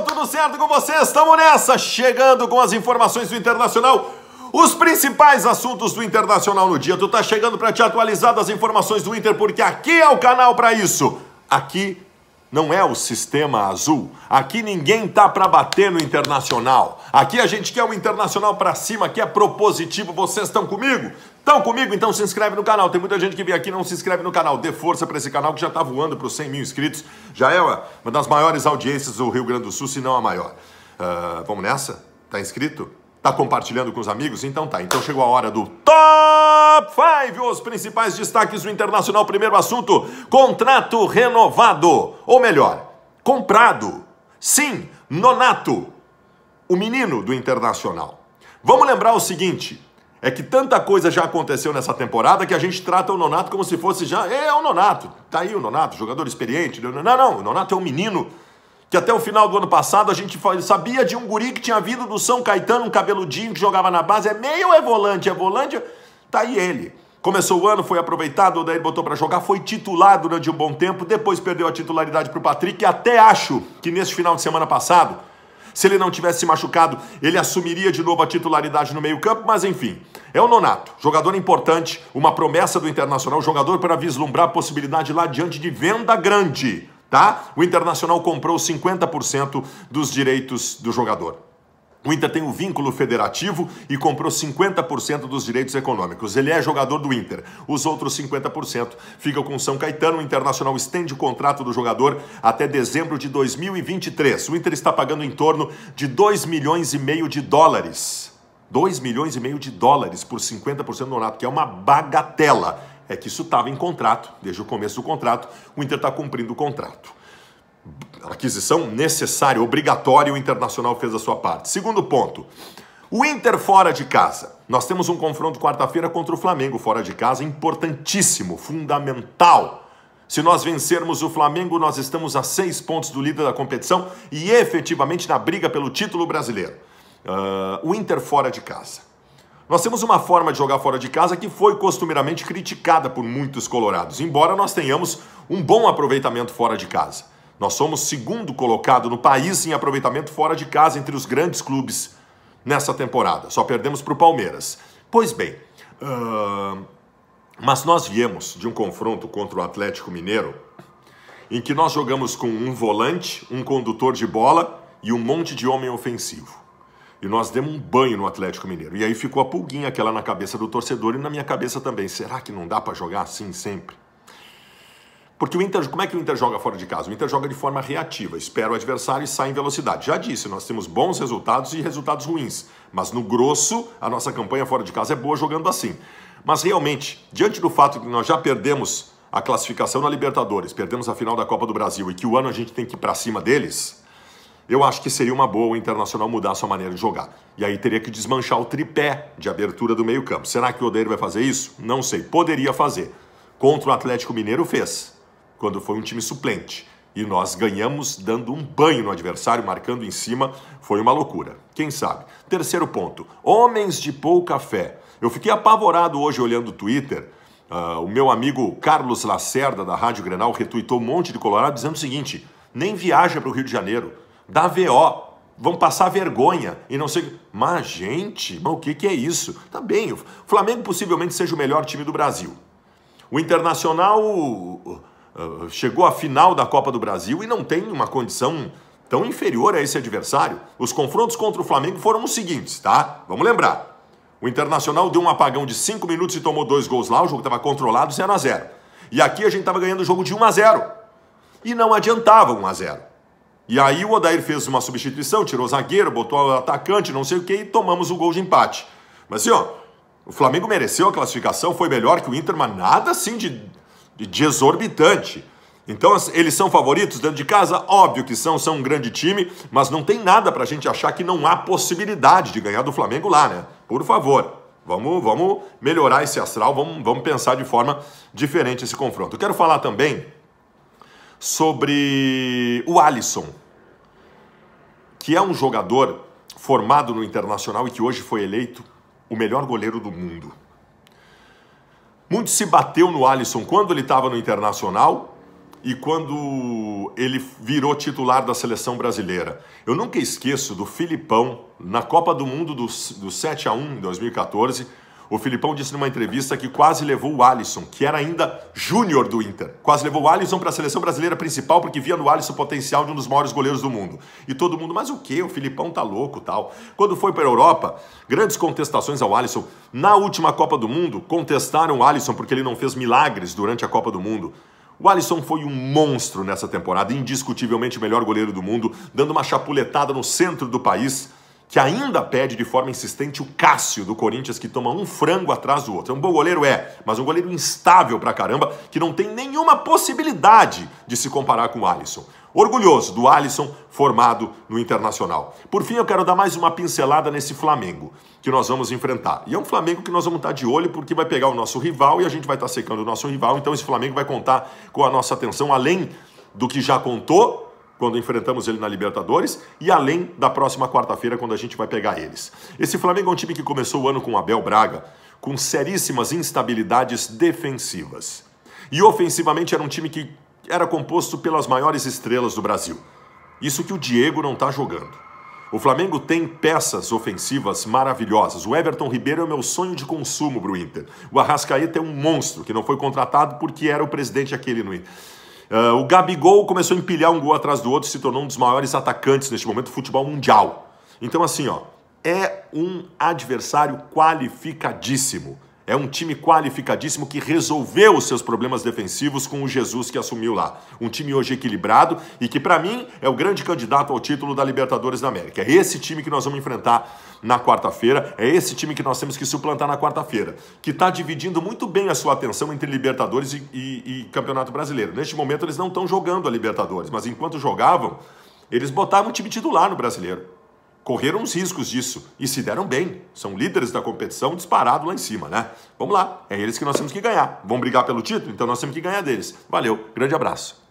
tudo certo com vocês? Estamos nessa, chegando com as informações do Internacional. Os principais assuntos do Internacional no dia. Tu tá chegando para te atualizar das informações do Inter, porque aqui é o canal para isso. Aqui não é o sistema azul. Aqui ninguém tá para bater no Internacional. Aqui a gente quer o Internacional para cima, que é propositivo. Vocês estão comigo? Estão comigo? Então se inscreve no canal. Tem muita gente que vem aqui e não se inscreve no canal. Dê força para esse canal que já está voando para os 100 mil inscritos. Já é uma das maiores audiências do Rio Grande do Sul, se não a maior. Uh, vamos nessa? Tá inscrito? Tá compartilhando com os amigos? Então tá. Então chegou a hora do Top 5, os principais destaques do Internacional. Primeiro assunto, contrato renovado. Ou melhor, comprado. Sim, Nonato, o menino do Internacional. Vamos lembrar o seguinte, é que tanta coisa já aconteceu nessa temporada que a gente trata o Nonato como se fosse já. É, é o Nonato. Tá aí o Nonato, jogador experiente. Não, não, o Nonato é um menino que até o final do ano passado a gente sabia de um guri que tinha vindo do São Caetano, um cabeludinho que jogava na base. É meio é volante? É volante? Tá aí ele. Começou o ano, foi aproveitado, o Daí botou para jogar, foi titular durante um bom tempo, depois perdeu a titularidade para o Patrick. E até acho que neste final de semana passado, se ele não tivesse se machucado, ele assumiria de novo a titularidade no meio-campo, mas enfim. É o Nonato, jogador importante, uma promessa do Internacional, jogador para vislumbrar a possibilidade lá diante de venda grande, tá? O Internacional comprou 50% dos direitos do jogador. O Inter tem um vínculo federativo e comprou 50% dos direitos econômicos. Ele é jogador do Inter. Os outros 50% ficam com São Caetano. O Internacional estende o contrato do jogador até dezembro de 2023. O Inter está pagando em torno de 2 milhões e meio de dólares 2 milhões e meio de dólares por 50% do Nonato, que é uma bagatela. É que isso estava em contrato, desde o começo do contrato, o Inter está cumprindo o contrato. Aquisição necessária, obrigatória, o Internacional fez a sua parte. Segundo ponto, o Inter fora de casa. Nós temos um confronto quarta-feira contra o Flamengo fora de casa, importantíssimo, fundamental. Se nós vencermos o Flamengo, nós estamos a seis pontos do líder da competição e efetivamente na briga pelo título brasileiro uh, o Inter fora de casa. Nós temos uma forma de jogar fora de casa que foi costumeiramente criticada por muitos colorados, embora nós tenhamos um bom aproveitamento fora de casa. Nós somos segundo colocado no país em aproveitamento fora de casa entre os grandes clubes nessa temporada. Só perdemos para o Palmeiras. Pois bem, uh, mas nós viemos de um confronto contra o Atlético Mineiro em que nós jogamos com um volante, um condutor de bola e um monte de homem ofensivo. E nós demos um banho no Atlético Mineiro. E aí ficou a pulguinha aquela na cabeça do torcedor e na minha cabeça também. Será que não dá para jogar assim sempre? Porque o Inter, como é que o Inter joga fora de casa? O Inter joga de forma reativa, espera o adversário e sai em velocidade. Já disse, nós temos bons resultados e resultados ruins, mas no grosso a nossa campanha fora de casa é boa jogando assim. Mas realmente, diante do fato de que nós já perdemos a classificação na Libertadores, perdemos a final da Copa do Brasil e que o ano a gente tem que ir para cima deles, eu acho que seria uma boa o Internacional mudar a sua maneira de jogar. E aí teria que desmanchar o tripé de abertura do meio-campo. Será que o Odeiro vai fazer isso? Não sei. Poderia fazer. Contra o Atlético Mineiro fez, quando foi um time suplente. E nós ganhamos dando um banho no adversário, marcando em cima. Foi uma loucura. Quem sabe? Terceiro ponto: homens de pouca fé. Eu fiquei apavorado hoje olhando o Twitter. Uh, o meu amigo Carlos Lacerda, da Rádio Grenal, retuitou um monte de Colorado dizendo o seguinte: nem viaja para o Rio de Janeiro dá VO, vão passar vergonha e não sei. Mas, gente, mas o que, que é isso? Tá bem, o Flamengo possivelmente seja o melhor time do Brasil. O Internacional uh, uh, chegou à final da Copa do Brasil e não tem uma condição tão inferior a esse adversário. Os confrontos contra o Flamengo foram os seguintes, tá? Vamos lembrar. O Internacional deu um apagão de 5 minutos e tomou dois gols lá, o jogo estava controlado 0 a 0 E aqui a gente estava ganhando o jogo de 1 a 0 E não adiantava 1 a 0 e aí o Odair fez uma substituição, tirou o zagueiro, botou o atacante, não sei o que, e tomamos o gol de empate. Mas assim, ó, o Flamengo mereceu a classificação, foi melhor que o Inter, mas nada assim de, de exorbitante. Então, eles são favoritos dentro de casa? Óbvio que são, são um grande time, mas não tem nada para a gente achar que não há possibilidade de ganhar do Flamengo lá, né? Por favor, vamos, vamos melhorar esse astral, vamos, vamos pensar de forma diferente esse confronto. Eu quero falar também sobre o Alisson, que é um jogador formado no Internacional e que hoje foi eleito o melhor goleiro do mundo. Muito se bateu no Alisson quando ele estava no Internacional e quando ele virou titular da seleção brasileira. Eu nunca esqueço do Filipão na Copa do Mundo do, do 7 a 1 em 2014 o Filipão disse numa entrevista que quase levou o Alisson, que era ainda júnior do Inter. Quase levou o Alisson para a seleção brasileira principal porque via no Alisson o potencial de um dos maiores goleiros do mundo. E todo mundo, mas o que? O Filipão tá louco, tal. Quando foi para a Europa, grandes contestações ao Alisson. Na última Copa do Mundo, contestaram o Alisson porque ele não fez milagres durante a Copa do Mundo. O Alisson foi um monstro nessa temporada, indiscutivelmente o melhor goleiro do mundo, dando uma chapuletada no centro do país que ainda pede de forma insistente o Cássio do Corinthians, que toma um frango atrás do outro. É um bom goleiro, é, mas um goleiro instável pra caramba, que não tem nenhuma possibilidade de se comparar com o Alisson. Orgulhoso do Alisson formado no Internacional. Por fim, eu quero dar mais uma pincelada nesse Flamengo que nós vamos enfrentar. E é um Flamengo que nós vamos estar tá de olho porque vai pegar o nosso rival e a gente vai estar tá secando o nosso rival. Então, esse Flamengo vai contar com a nossa atenção, além do que já contou quando enfrentamos ele na Libertadores e além da próxima quarta-feira, quando a gente vai pegar eles. Esse Flamengo é um time que começou o ano com Abel Braga, com seríssimas instabilidades defensivas. E ofensivamente era um time que era composto pelas maiores estrelas do Brasil. Isso que o Diego não está jogando. O Flamengo tem peças ofensivas maravilhosas. O Everton Ribeiro é o meu sonho de consumo para o Inter. O Arrascaeta é um monstro que não foi contratado porque era o presidente aquele no Inter. Uh, o Gabigol começou a empilhar um gol atrás do outro, se tornou um dos maiores atacantes neste momento do futebol mundial. Então, assim, ó, é um adversário qualificadíssimo. É um time qualificadíssimo que resolveu os seus problemas defensivos com o Jesus que assumiu lá. Um time hoje equilibrado e que, para mim, é o grande candidato ao título da Libertadores da América. É esse time que nós vamos enfrentar na quarta-feira, é esse time que nós temos que suplantar na quarta-feira, que está dividindo muito bem a sua atenção entre Libertadores e, e, e Campeonato Brasileiro. Neste momento, eles não estão jogando a Libertadores, mas enquanto jogavam, eles botavam o time titular no Brasileiro correram os riscos disso e se deram bem. São líderes da competição disparado lá em cima, né? Vamos lá, é eles que nós temos que ganhar. Vão brigar pelo título? Então nós temos que ganhar deles. Valeu, grande abraço.